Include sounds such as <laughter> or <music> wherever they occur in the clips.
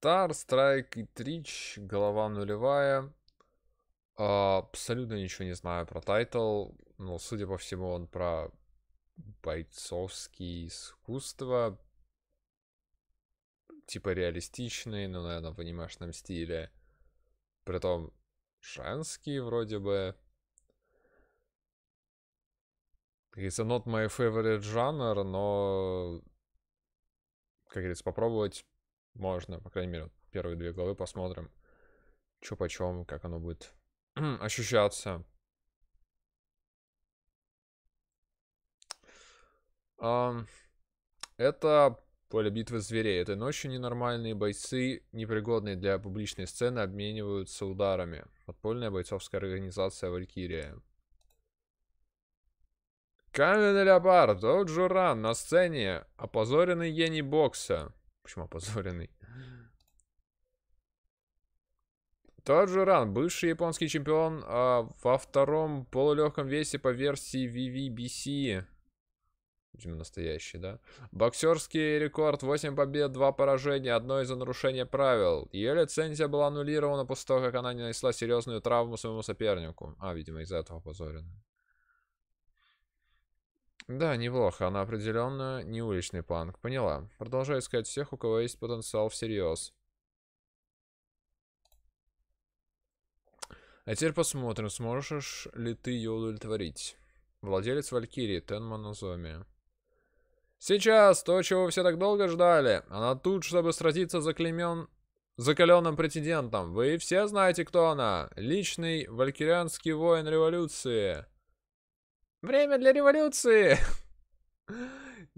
Тар, Страйк и Трич, голова нулевая. А, абсолютно ничего не знаю про тайтл. но судя по всему, он про бойцовские искусства. Типа реалистичные, но, наверное, в анимешном стиле. Притом женские вроде бы. It's not my favorite жанр, но, как говорится, попробовать можно, по крайней мере, первые две главы посмотрим, что почем, как оно будет <clears throat> ощущаться. это поле битвы зверей. Этой ночью ненормальные бойцы, непригодные для публичной сцены, обмениваются ударами. Подпольная бойцовская организация «Валькирия». Каменный леопард, джуран на сцене, опозоренный гений бокса. Почему опозоренный? Тот же Ран, бывший японский чемпион а, во втором полулегком весе по версии VVBC. Видимо, настоящий, да? Боксерский рекорд 8 побед, 2 поражения, одно из-за нарушения правил. Ее лицензия была аннулирована после того, как она нанесла серьезную травму своему сопернику. А, видимо, из-за этого опозорена. Да, неплохо. Она определенно не уличный панк. Поняла. Продолжаю искать всех, у кого есть потенциал всерьез. А теперь посмотрим, сможешь ли ты ее удовлетворить. Владелец Валькирии, Тен Монозоми. Сейчас то, чего вы все так долго ждали. Она тут, чтобы сразиться за клемен... закаленным претендентом. Вы все знаете, кто она. Личный валькирианский воин революции. Время для революции! <laughs>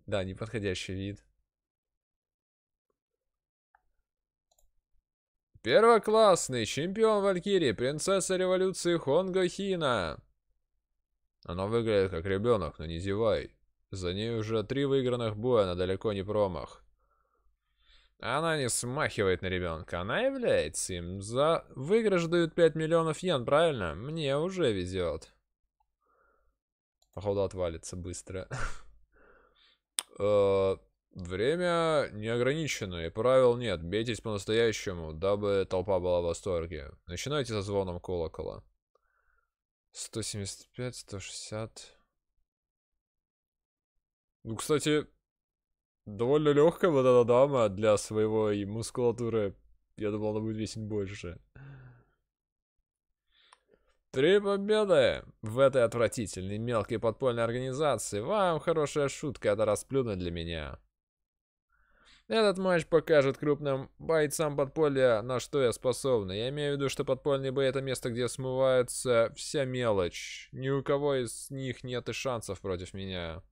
Да, неподходящий вид. Первоклассный чемпион Валькирии, принцесса революции Хонго Хина. Она выглядит как ребенок, но не зевай. За ней уже три выигранных боя, она далеко не промах. Она не смахивает на ребенка, она является им. За выигрыш дают 5 миллионов йен, правильно? Мне уже везет. Походу отвалится быстро. <laughs> Э, время неограничено, и правил нет. Бейтесь по-настоящему, дабы толпа была в восторге. Начинайте со звоном колокола. 175, 160. Ну, кстати, довольно легкая вот эта дама для своего мускулатуры. Я думал, она будет весить больше. Три победы в этой отвратительной мелкой подпольной организации. Вам хорошая шутка, это расплюнуть для меня. Этот матч покажет крупным бойцам подполья, на что я способна. Я имею в виду, что подпольный бой это место, где смывается вся мелочь. Ни у кого из них нет и шансов против меня.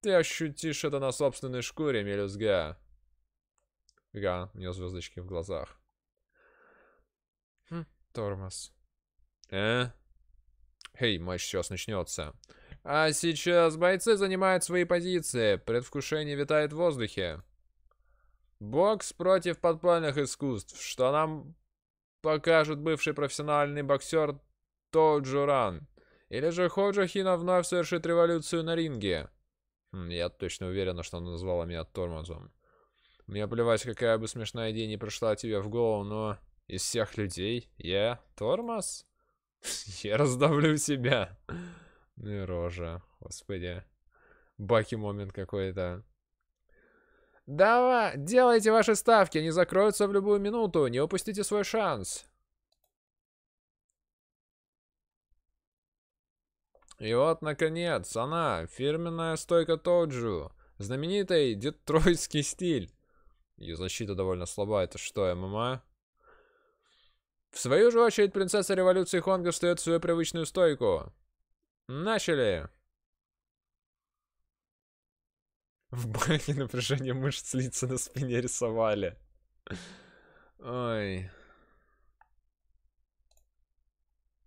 Ты ощутишь это на собственной шкуре, мелюзга. Га, у нее звездочки в глазах. Хм. Тормоз. Э? Хей, матч сейчас начнется. А сейчас бойцы занимают свои позиции. Предвкушение витает в воздухе. Бокс против подпольных искусств. Что нам покажет бывший профессиональный боксер Тоджуран? Или же Ходжахина вновь совершит революцию на ринге? Хм, я точно уверен, что она назвала меня тормозом. Мне плевать, какая бы смешная идея не пришла тебе в голову, но... Из всех людей я тормоз? <laughs> Я раздавлю себя. <laughs> Ну и рожа, господи. Баки момент какой-то. Давай, делайте ваши ставки, они закроются в любую минуту, не упустите свой шанс. И вот, наконец, она, фирменная стойка Тоджу, знаменитый детройтский стиль. Ее защита довольно слабая, это что, ММА? В свою же очередь, принцесса революции Хонга встает в свою привычную стойку. Начали! В банке напряжение мышц лица на спине рисовали. Ой.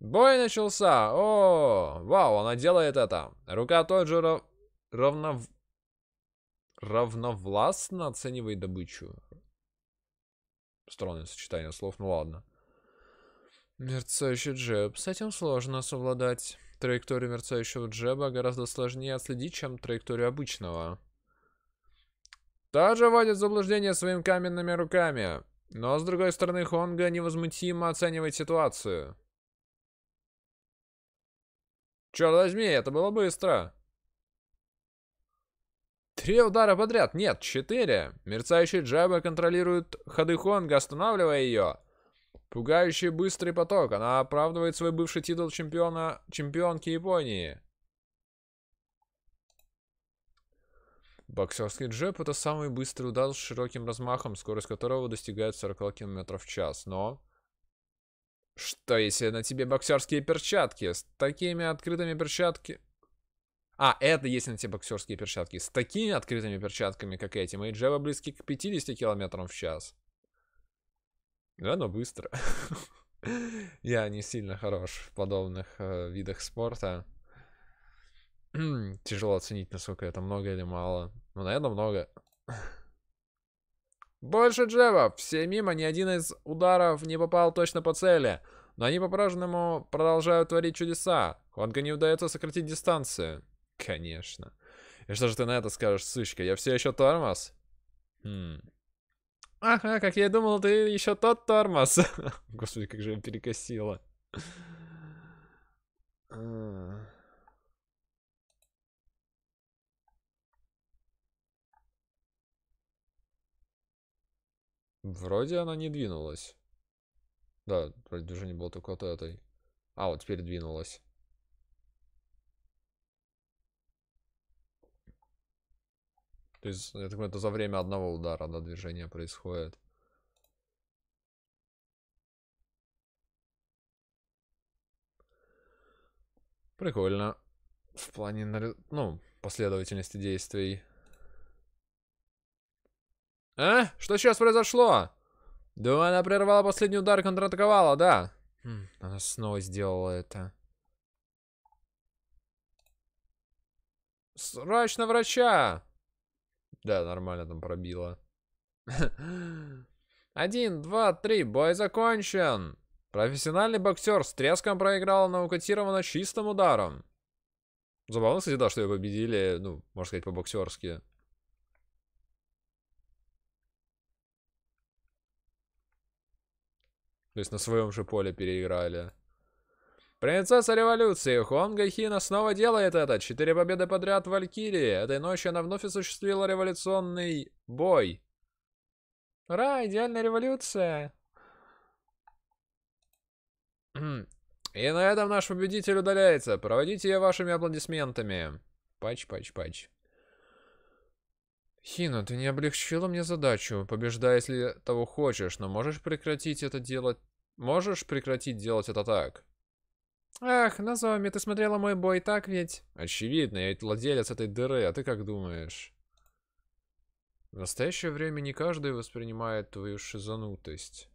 Бой начался. О, вау, она делает это. Рука Тоджи рав... равно... равновластно оценивает добычу. Странное сочетание слов, ну ладно. Мерцающий джеб. С этим сложно совладать. Траекторию мерцающего джеба гораздо сложнее отследить, чем траекторию обычного. Таджа вводит заблуждение своими каменными руками. Но, с другой стороны, Хонга невозмутимо оценивает ситуацию. Черт возьми, это было быстро. Три удара подряд. Нет, четыре. Мерцающий джеба контролирует ходы Хонга, останавливая ее. Пугающий быстрый поток. Она оправдывает свой бывший титул чемпиона, чемпионки Японии. Боксерский джеб это самый быстрый удар с широким размахом, скорость которого достигает 40 км в час. Но... Что если на тебе боксерские перчатки? С такими открытыми перчатки... А, это если на тебе боксерские перчатки. С такими открытыми перчатками, как эти, мои джеба близки к 50 км в час. Да, но быстро. <laughs> Я не сильно хорош в подобных э, видах спорта. Тяжело оценить, насколько это много или мало. Но, ну, наверное, много. Больше джебов. Все мимо, ни один из ударов не попал точно по цели. Но они по-прежнему продолжают творить чудеса. Хванга не удается сократить дистанцию. Конечно. И что же ты на это скажешь, сучка? Я все еще тормоз? Хм. Ага, как я и думал, ты еще тот тормоз. <laughs> Господи, как же я перекосило. А. Вроде она не двинулась. Да, вроде не было только от этой. А, вот теперь двинулась. То есть, я так это за время одного удара, да, движение происходит. Прикольно. В плане, ну, последовательности действий. А? Что сейчас произошло? Думаю, она прервала последний удар контратаковала, да? Хм, она снова сделала это. Срочно врача! Да, нормально там пробило. <laughs> Один, два, три, бой закончен. Профессиональный боксер с треском проиграл наукотировано чистым ударом. Забавно, кстати, да, что ее победили, ну, можно сказать, по-боксерски. То есть на своем же поле переиграли. Принцесса революции Хуанга Хина снова делает это. Четыре победы подряд в Валькирии. Этой ночью она вновь осуществила революционный бой. Ура, идеальная революция. <clears throat> И на этом наш победитель удаляется. Проводите ее вашими аплодисментами. Пач-пач-пач. Хина, ты не облегчила мне задачу. Побеждай, если того хочешь, но можешь прекратить это делать... Можешь прекратить делать это так? Ах, Назоми, ты смотрела мой бой, так ведь? Очевидно, я владелец этой дыры, а ты как думаешь? В настоящее время не каждый воспринимает твою шизанутость.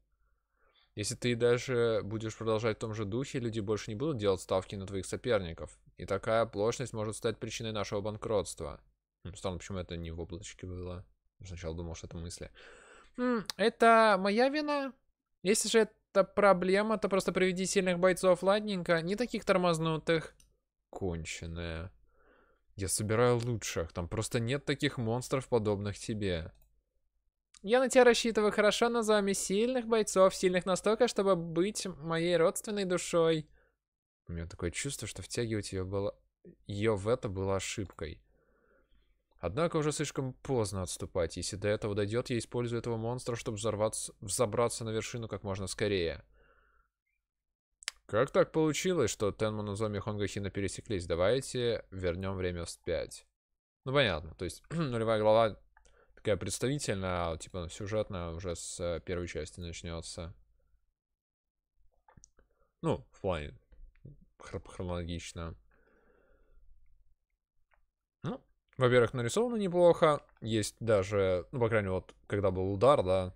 Если ты даже будешь продолжать в том же духе, люди больше не будут делать ставки на твоих соперников. И такая оплошность может стать причиной нашего банкротства. Хм, странно, почему это не в облачке было. Я сначала думал, что это мысли. Хм, это моя вина? Если же это проблема, то просто приведи сильных бойцов ладненько, не таких тормознутых. Конченая. Я собираю лучших, там просто нет таких монстров, подобных тебе. Я на тебя рассчитываю хорошо, но за вами сильных бойцов, сильных настолько, чтобы быть моей родственной душой. У меня такое чувство, что втягивать ее было... Ее в это было ошибкой. Однако уже слишком поздно отступать. Если до этого дойдет, я использую этого монстра, чтобы взорваться, взобраться на вершину как можно скорее. Как так получилось, что Тенмонузоми и Хонгахина пересеклись? Давайте вернем время вспять. Ну, понятно. То есть, нулевая <clears throat> глава такая представительная, а, типа сюжетная уже с э, первой части начнется. Ну, в плане хр хронологично. Во-первых, нарисовано неплохо. Есть даже, ну, по крайней мере, вот когда был удар, да,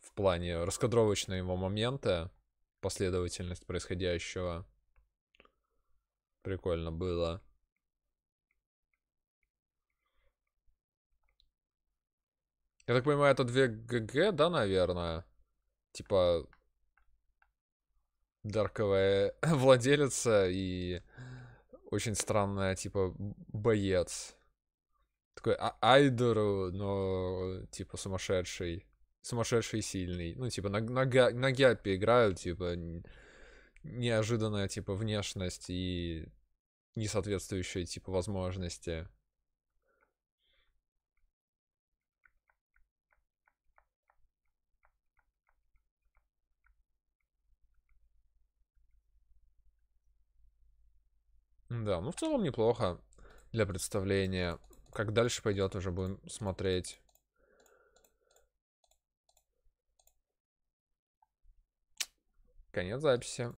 в плане раскадровочного его момента, последовательность происходящего. Прикольно было. Я так понимаю, это 2 ГГ, да, наверное? Типа... Дарковая <laughs> владелица и очень странная, типа, боец такой а Айдору, но типа сумасшедший. Сумасшедший сильный. Ну, типа на, на, на Гяпе играют, типа неожиданная, типа, внешность и несоответствующие, типа, возможности. Да, ну в целом неплохо для представления. Как дальше пойдет, уже будем смотреть. Конец записи.